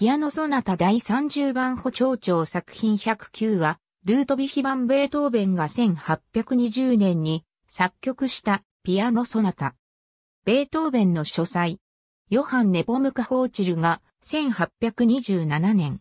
ピアノソナタ第30番補聴長作品109は、ルートビヒ版ベートーベンが1820年に作曲したピアノソナタ。ベートーベンの書斎。ヨハン・ネポムカ・ホーチルが1827年。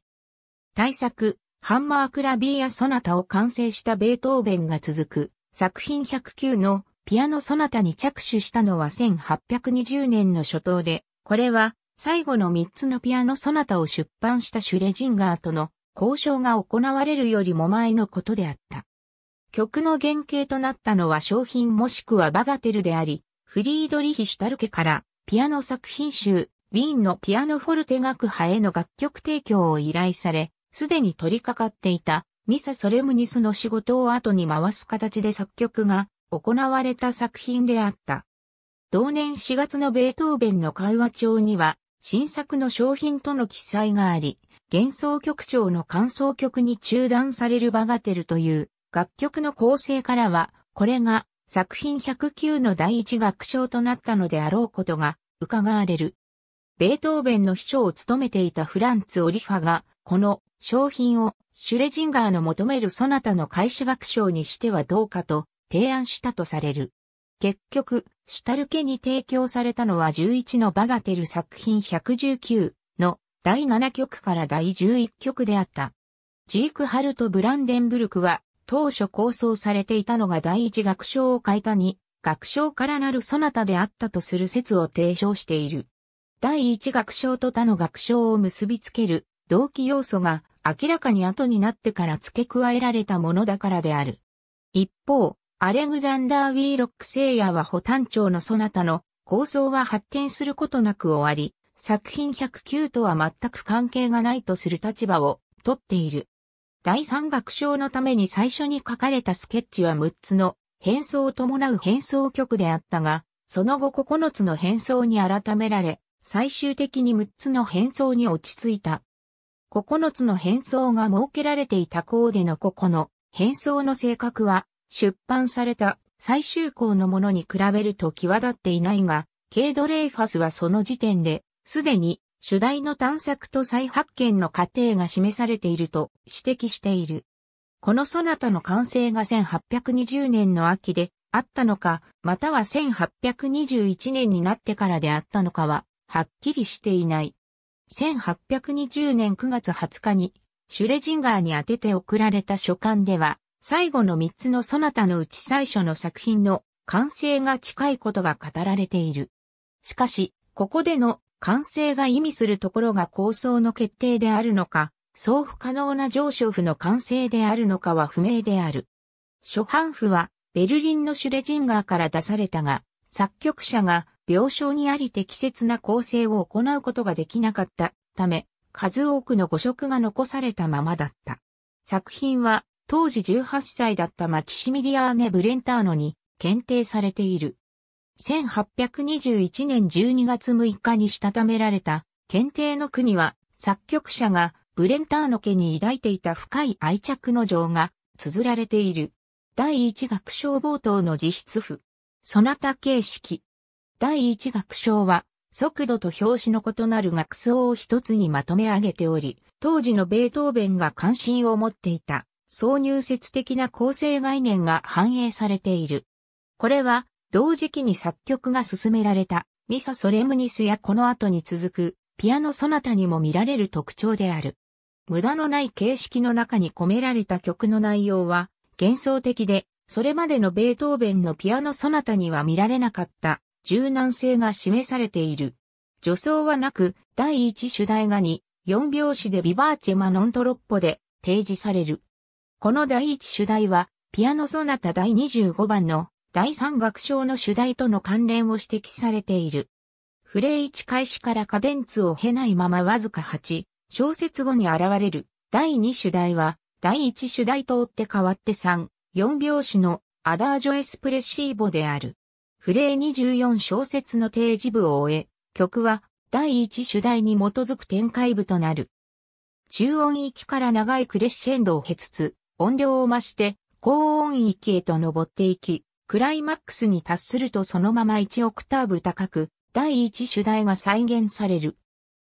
大作、ハンマークラビーア・ソナタを完成したベートーベンが続く作品109のピアノソナタに着手したのは1820年の初頭で、これは最後の3つのピアノソナタを出版したシュレジンガーとの交渉が行われるよりも前のことであった。曲の原型となったのは商品もしくはバガテルであり、フリードリヒ・シュタルケからピアノ作品集、ウィーンのピアノフォルテ学派への楽曲提供を依頼され、すでに取り掛かっていたミサ・ソレムニスの仕事を後に回す形で作曲が行われた作品であった。同年4月のベートーベンの会話帳には、新作の商品との記載があり、幻想曲調の感想曲に中断されるバガテルという楽曲の構成からは、これが作品109の第一楽章となったのであろうことが伺われる。ベートーベンの秘書を務めていたフランツ・オリファが、この商品をシュレジンガーの求めるそなたの開始楽章にしてはどうかと提案したとされる。結局、シュタルケに提供されたのは11のバガテル作品119の第7曲から第11曲であった。ジークハルト・ブランデンブルクは当初構想されていたのが第一楽章を変えたに、楽章からなるソナタであったとする説を提唱している。第一楽章と他の楽章を結びつける動機要素が明らかに後になってから付け加えられたものだからである。一方、アレグザンダー・ウィーロック聖夜は保単調のそなたの構想は発展することなく終わり、作品109とは全く関係がないとする立場をとっている。第三楽章のために最初に書かれたスケッチは6つの変装を伴う変装曲であったが、その後9つの変装に改められ、最終的に6つの変装に落ち着いた。9つの変装が設けられていたコーデの個々の変装の性格は出版された最終項のものに比べると際立っていないが、ケイドレイファスはその時点で、すでに主題の探索と再発見の過程が示されていると指摘している。このソナタの完成が1820年の秋であったのか、または1821年になってからであったのかは、はっきりしていない。1820年9月20日に、シュレジンガーに宛てて送られた書簡では、最後の三つのそなたのうち最初の作品の完成が近いことが語られている。しかし、ここでの完成が意味するところが構想の決定であるのか、送付可能な上昇譜の完成であるのかは不明である。初版譜はベルリンのシュレジンガーから出されたが、作曲者が病床にあり適切な構成を行うことができなかったため、数多くの誤植が残されたままだった。作品は当時18歳だったマキシミリアーネ・ブレンターノに検定されている。1821年12月6日にしたためられた検定の国は作曲者がブレンターノ家に抱いていた深い愛着の情が綴られている。第一楽章冒頭の自筆譜。そなた形式。第一楽章は速度と表紙の異なる楽奏を一つにまとめ上げており、当時のベートーベンが関心を持っていた挿入説的な構成概念が反映されている。これは、同時期に作曲が進められた、ミサ・ソレムニスやこの後に続く、ピアノ・ソナタにも見られる特徴である。無駄のない形式の中に込められた曲の内容は、幻想的で、それまでのベートーベンのピアノ・ソナタには見られなかった、柔軟性が示されている。助走はなく、第一主題が2、4拍子でビバーチェマ・ノントロッポで提示される。この第一主題は、ピアノソナタ第25番の第3楽章の主題との関連を指摘されている。フレイ1開始からカデンツを経ないままわずか8、小節後に現れる第2主題は、第1主題と追って変わって3、4拍子のアダージョエスプレッシーボである。フレイ24小節の提示部を終え、曲は第1主題に基づく展開部となる。中音域から長いクレッシェンドを経つつ、音量を増して高音域へと登っていき、クライマックスに達するとそのまま1オクターブ高く、第1主題が再現される。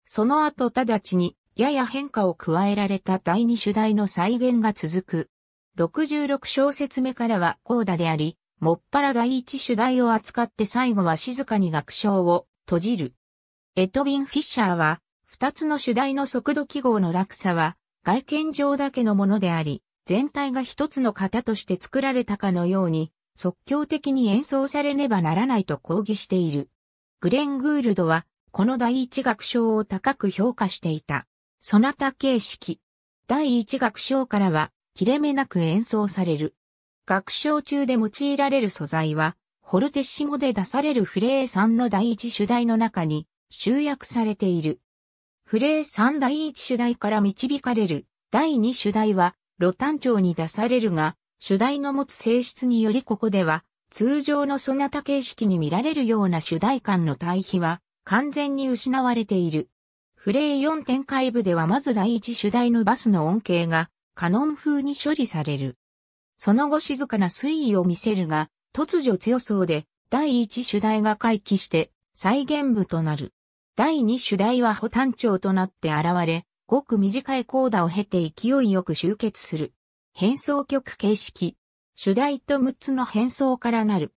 その後直ちに、やや変化を加えられた第2主題の再現が続く。66小節目からはコーダであり、もっぱら第1主題を扱って最後は静かに楽章を閉じる。エトビン・フィッシャーは、二つの主題の速度記号の落差は、外見上だけのものであり、全体が一つの型として作られたかのように、即興的に演奏されねばならないと抗議している。グレン・グールドは、この第一楽章を高く評価していた。そなた形式。第一楽章からは、切れ目なく演奏される。楽章中で用いられる素材は、ホルテッシモで出されるフレー3の第一主題の中に集約されている。フレー3第一主題から導かれる第二主題は露ン町に出されるが、主題の持つ性質によりここでは、通常のそなた形式に見られるような主題感の対比は、完全に失われている。フレイ4展開部ではまず第一主題のバスの音恵が、カノン風に処理される。その後静かな推移を見せるが、突如強そうで、第一主題が回帰して、再現部となる。第二主題は補単調となって現れ、ごく短いコーダを経て勢いよく集結する。変奏曲形式。主題と6つの変奏からなる。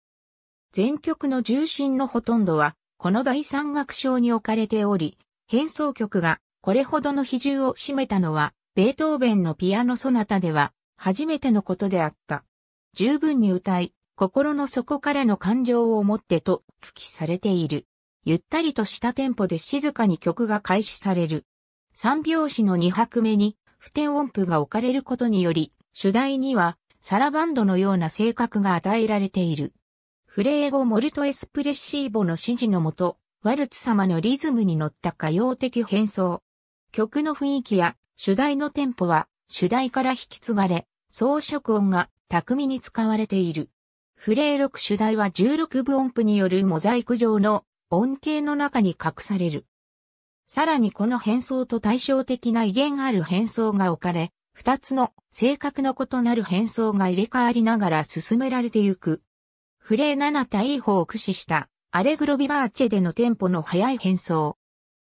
全曲の重心のほとんどは、この第三楽章に置かれており、変奏曲がこれほどの比重を占めたのは、ベートーベンのピアノソナタでは初めてのことであった。十分に歌い、心の底からの感情を持ってと、吹きされている。ゆったりとしたテンポで静かに曲が開始される。三拍子の二拍目に普天音符が置かれることにより、主題にはサラバンドのような性格が与えられている。フレーゴ・モルト・エスプレッシーボの指示のもと、ワルツ様のリズムに乗った歌謡的変奏。曲の雰囲気や主題のテンポは主題から引き継がれ、装飾音が巧みに使われている。フレー6主題は16部音符によるモザイク状の音形の中に隠される。さらにこの変装と対照的な威厳ある変装が置かれ、二つの性格の異なる変装が入れ替わりながら進められてゆく。フレー7対法を駆使したアレグロビバーチェでのテンポの速い変装。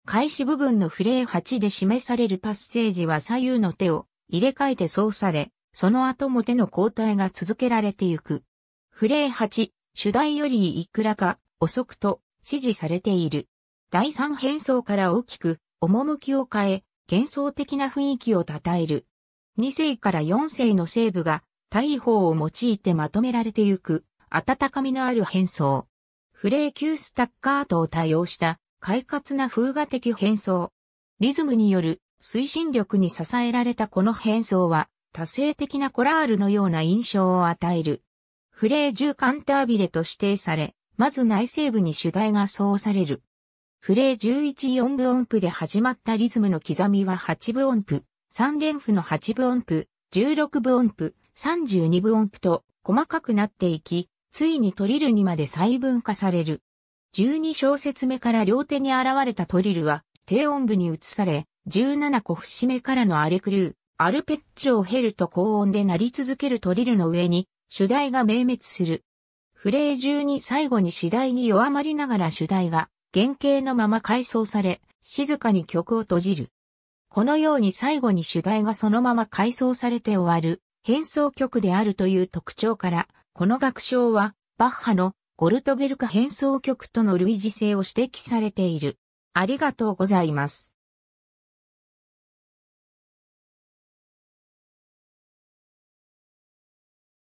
開始部分のフレー8で示されるパッセージは左右の手を入れ替えて操され、その後も手の交代が続けられてゆく。フレー8、主題よりいくらか遅くと指示されている。第三変装から大きく、趣を変え、幻想的な雰囲気を称える。2世から4世の西部が、大砲を用いてまとめられてゆく、温かみのある変装。フレー級スタッカートを多用した、快活な風画的変装。リズムによる推進力に支えられたこの変装は、多性的なコラールのような印象を与える。フレージュカンタービレと指定され、まず内西部に主題が奏される。フレー11-4分音符で始まったリズムの刻みは8分音符、3連符の8分音符、16分音符、32分音符と細かくなっていき、ついにトリルにまで細分化される。12小節目から両手に現れたトリルは低音部に移され、17個節目からのアレクルー、アルペッチを経ると高音で鳴り続けるトリルの上に主題が明滅する。フレー12最後に次第に弱まりながら主題が原型のまま改装され、静かに曲を閉じる。このように最後に主題がそのまま改装されて終わる変奏曲であるという特徴から、この楽章はバッハのゴルトベルカ変奏曲との類似性を指摘されている。ありがとうございます。